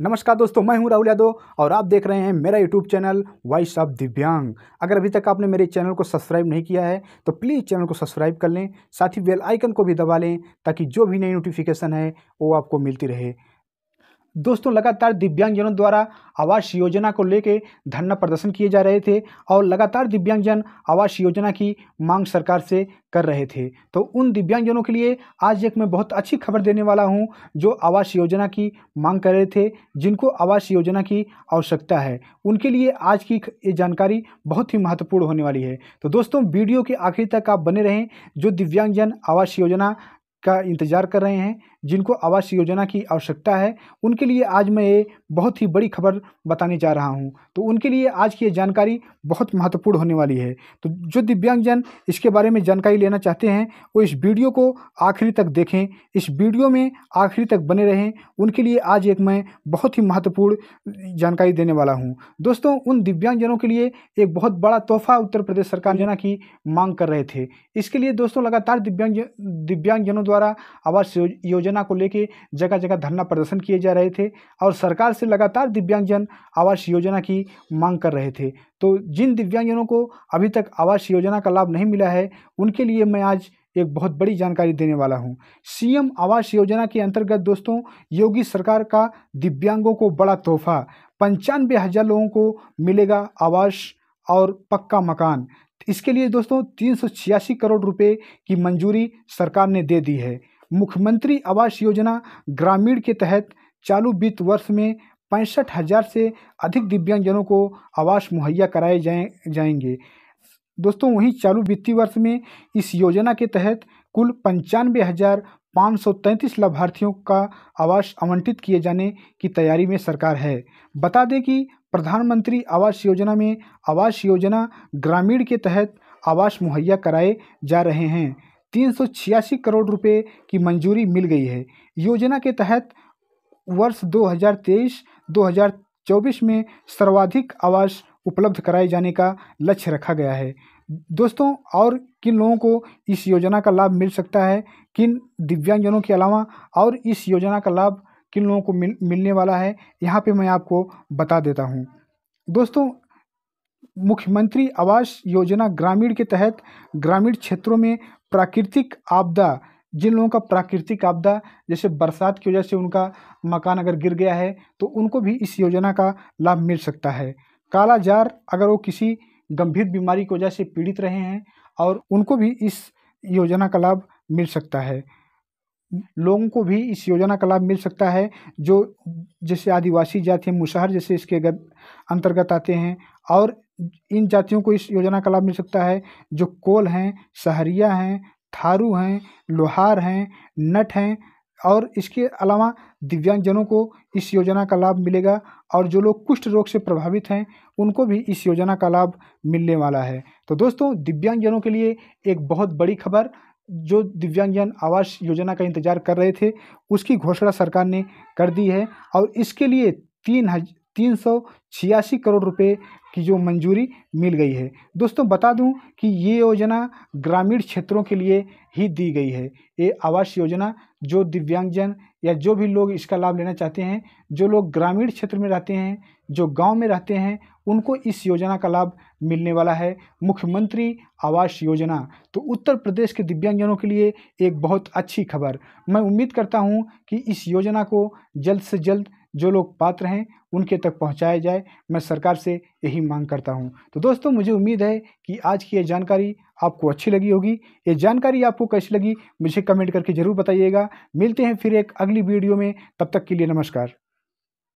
नमस्कार दोस्तों मैं हूं राहुल यादव और आप देख रहे हैं मेरा यूट्यूब चैनल वॉइस ऑफ दिव्यांग अगर अभी तक आपने मेरे चैनल को सब्सक्राइब नहीं किया है तो प्लीज़ चैनल को सब्सक्राइब कर लें साथ ही बेल आइकन को भी दबा लें ताकि जो भी नई नोटिफिकेशन है वो आपको मिलती रहे दोस्तों लगातार दिव्यांगजनों द्वारा आवास योजना को लेकर धरना प्रदर्शन किए जा रहे थे और लगातार दिव्यांगजन आवास योजना की मांग सरकार से कर रहे थे तो उन दिव्यांगजनों के लिए आज एक मैं बहुत अच्छी खबर देने वाला हूं जो आवास योजना की मांग कर रहे थे जिनको आवास योजना की आवश्यकता है उनके लिए आज की ये जानकारी बहुत ही महत्वपूर्ण होने वाली है तो दोस्तों वीडियो के आखिर तक आप बने रहें जो दिव्यांगजन आवास योजना का इंतज़ार कर रहे हैं जिनको आवास योजना की आवश्यकता है उनके लिए आज मैं ये बहुत ही बड़ी खबर बताने जा रहा हूँ तो उनके लिए आज की ये जानकारी बहुत महत्वपूर्ण होने वाली है तो जो दिव्यांगजन इसके बारे में जानकारी लेना चाहते हैं वो इस वीडियो को आखिरी तक देखें इस वीडियो में आखिरी तक बने रहें उनके लिए आज एक मैं बहुत ही महत्वपूर्ण जानकारी देने वाला हूँ दोस्तों उन दिव्यांगजनों के लिए एक बहुत बड़ा तोहफा उत्तर प्रदेश सरकार योजना की मांग कर रहे थे इसके लिए दोस्तों लगातार दिव्यांग दिव्यांगजनों द्वारा आवास योजना को लेकर जगह जगह धरना प्रदर्शन किए जा रहे थे और सरकार से लगातार दिव्यांगजन आवास योजना की मांग कर रहे थे तो जिन दिव्यांगजनों को अभी तक आवास योजना का लाभ नहीं मिला है उनके लिए मैं आज एक बहुत बड़ी जानकारी देने वाला हूं। सीएम आवास योजना के अंतर्गत दोस्तों योगी सरकार का दिव्यांगों को बड़ा तोहफा पंचानवे हज़ार लोगों को मिलेगा आवास और पक्का मकान इसके लिए दोस्तों तीन करोड़ रुपए की मंजूरी सरकार ने दे दी है मुख्यमंत्री आवास योजना ग्रामीण के तहत चालू वित्त वर्ष में पैंसठ हज़ार से अधिक दिव्यांगजनों को आवास मुहैया कराए जाए जाएंगे दोस्तों वहीं चालू वित्तीय वर्ष में इस योजना के तहत कुल पंचानवे हज़ार पाँच सौ तैंतीस लाभार्थियों का आवास आवंटित किए जाने की तैयारी में सरकार है बता दें कि प्रधानमंत्री आवास योजना में आवास योजना ग्रामीण के तहत आवास मुहैया कराए जा रहे हैं तीन सौ छियासी करोड़ रुपए की मंजूरी मिल गई है योजना के तहत वर्ष दो हज़ार तेईस 2024 में सर्वाधिक आवास उपलब्ध कराए जाने का लक्ष्य रखा गया है दोस्तों और किन लोगों को इस योजना का लाभ मिल सकता है किन दिव्यांगजनों के अलावा और इस योजना का लाभ किन लोगों को मिल मिलने वाला है यहाँ पे मैं आपको बता देता हूँ दोस्तों मुख्यमंत्री आवास योजना ग्रामीण के तहत ग्रामीण क्षेत्रों में प्राकृतिक आपदा जिन लोगों का प्राकृतिक आपदा जैसे बरसात की वजह से उनका मकान अगर गिर गया है तो उनको भी इस योजना का लाभ मिल सकता है कालाजार अगर वो किसी गंभीर बीमारी की वजह से पीड़ित रहे हैं और उनको भी इस योजना का लाभ मिल सकता है लोगों को भी इस योजना का लाभ मिल सकता है जो जैसे आदिवासी जाति मुसहर जैसे इसके अंतर्गत आते हैं और इन जातियों को इस योजना का लाभ मिल सकता है जो कोल हैं सहरिया हैं थारू हैं लोहार हैं नट हैं और इसके अलावा दिव्यांगजनों को इस योजना का लाभ मिलेगा और जो लोग कुष्ठ रोग से प्रभावित हैं उनको भी इस योजना का लाभ मिलने वाला है तो दोस्तों दिव्यांगजनों के लिए एक बहुत बड़ी खबर जो दिव्यांगजन आवास योजना का इंतजार कर रहे थे उसकी घोषणा सरकार ने कर दी है और इसके लिए तीन हज तीन सौ छियासी करोड़ रुपए की जो मंजूरी मिल गई है दोस्तों बता दूं कि ये योजना ग्रामीण क्षेत्रों के लिए ही दी गई है ये आवास योजना जो दिव्यांगजन या जो भी लोग इसका लाभ लेना चाहते हैं जो लोग ग्रामीण क्षेत्र में रहते हैं जो गांव में रहते हैं उनको इस योजना का लाभ मिलने वाला है मुख्यमंत्री आवास योजना तो उत्तर प्रदेश के दिव्यांगजनों के लिए एक बहुत अच्छी खबर मैं उम्मीद करता हूँ कि इस योजना को जल्द से जल्द जो लोग पात्र हैं उनके तक पहुंचाया जाए मैं सरकार से यही मांग करता हूँ तो दोस्तों मुझे उम्मीद है कि आज की यह जानकारी आपको अच्छी लगी होगी ये जानकारी आपको कैसी लगी मुझे कमेंट करके ज़रूर बताइएगा मिलते हैं फिर एक अगली वीडियो में तब तक के लिए नमस्कार